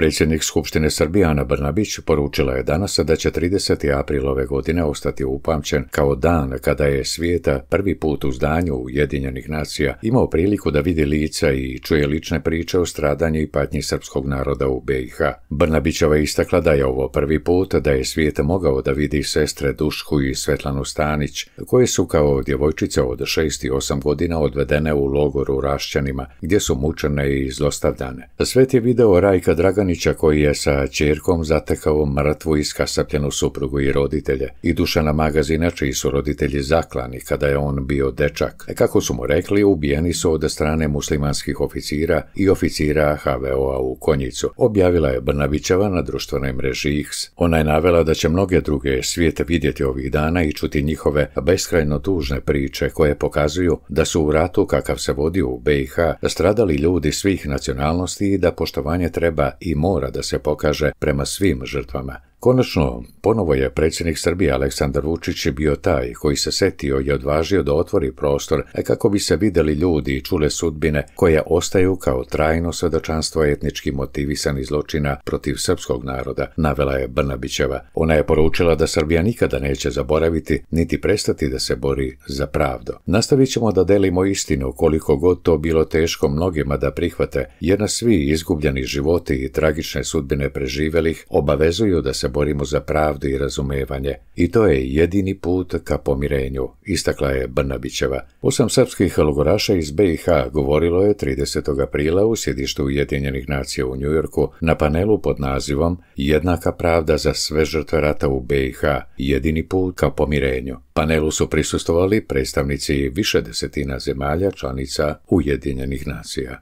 Predsjednik Skupštine Srbijana Ana Brnabić poručila je danas da će 30. april ove godine ostati upamćen kao dan kada je svijeta prvi put u zdanju Ujedinjenih nacija imao priliku da vidi lica i čuje lične priče o stradanju i patnji srpskog naroda u BiH. Brnabićova istakla da je ovo prvi put da je svijet mogao da vidi sestre Dušku i Svetlanu Stanić, koje su kao djevojčice od 6 i 8 godina odvedene u logoru Rašćanima, gdje su mučene i zlostavljane. Svet je video Rajka Dragan koji je sa čerkom zatekao mrtvu iskasapljenu suprugu i roditelje i Dušana Magazina čiji su roditelji zaklani kada je on bio dečak. E, kako su mu rekli, ubijeni su od strane muslimanskih oficira i oficira HVO-a u Konjicu. Objavila je Brnavićeva na društvenoj mreži X. Ona je navela da će mnoge druge svijete vidjeti ovih dana i čuti njihove beskrajno tužne priče koje pokazuju da su u ratu kakav se vodi u BiH stradali ljudi svih nacionalnosti i da poštovanje treba i mora da se pokaže prema svim žrtvama, Konačno, ponovo je predsjednik Srbije Aleksandar Vučić bio taj koji se setio i odvažio da otvori prostor e, kako bi se videli ljudi i čule sudbine koje ostaju kao trajno svedočanstvo etnički motivisanih zločina protiv srpskog naroda, navela je Brnabićeva. Ona je poručila da Srbija nikada neće zaboraviti niti prestati da se bori za pravdu. Nastavit ćemo da delimo istinu koliko god to bilo teško mnogima da prihvate, jer na svi izgubljeni životi i tragične sudbine preživelih obavezuju da se borimo za pravdu i razumevanje i to je jedini put ka pomirenju, istakla je Brnabićeva. Osam srpskih logoraša iz BiH govorilo je 30. aprila u sjedištu Ujedinjenih nacija u Njujorku na panelu pod nazivom Jednaka pravda za sve žrtve rata u BiH, jedini put ka pomirenju. Panelu su prisustovali predstavnici više desetina zemalja članica Ujedinjenih nacija.